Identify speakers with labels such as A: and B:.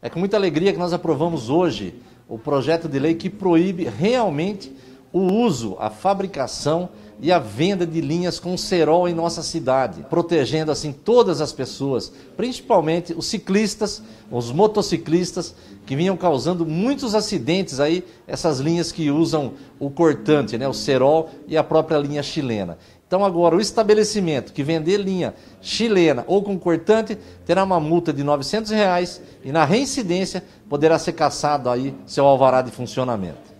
A: É com muita alegria que nós aprovamos hoje o projeto de lei que proíbe realmente o uso, a fabricação e a venda de linhas com cerol em nossa cidade, protegendo assim todas as pessoas, principalmente os ciclistas, os motociclistas que vinham causando muitos acidentes aí, essas linhas que usam o cortante, né, o cerol e a própria linha chilena. Então, agora, o estabelecimento que vender linha chilena ou concortante terá uma multa de R$ 900 reais, e na reincidência poderá ser cassado aí seu alvará de funcionamento.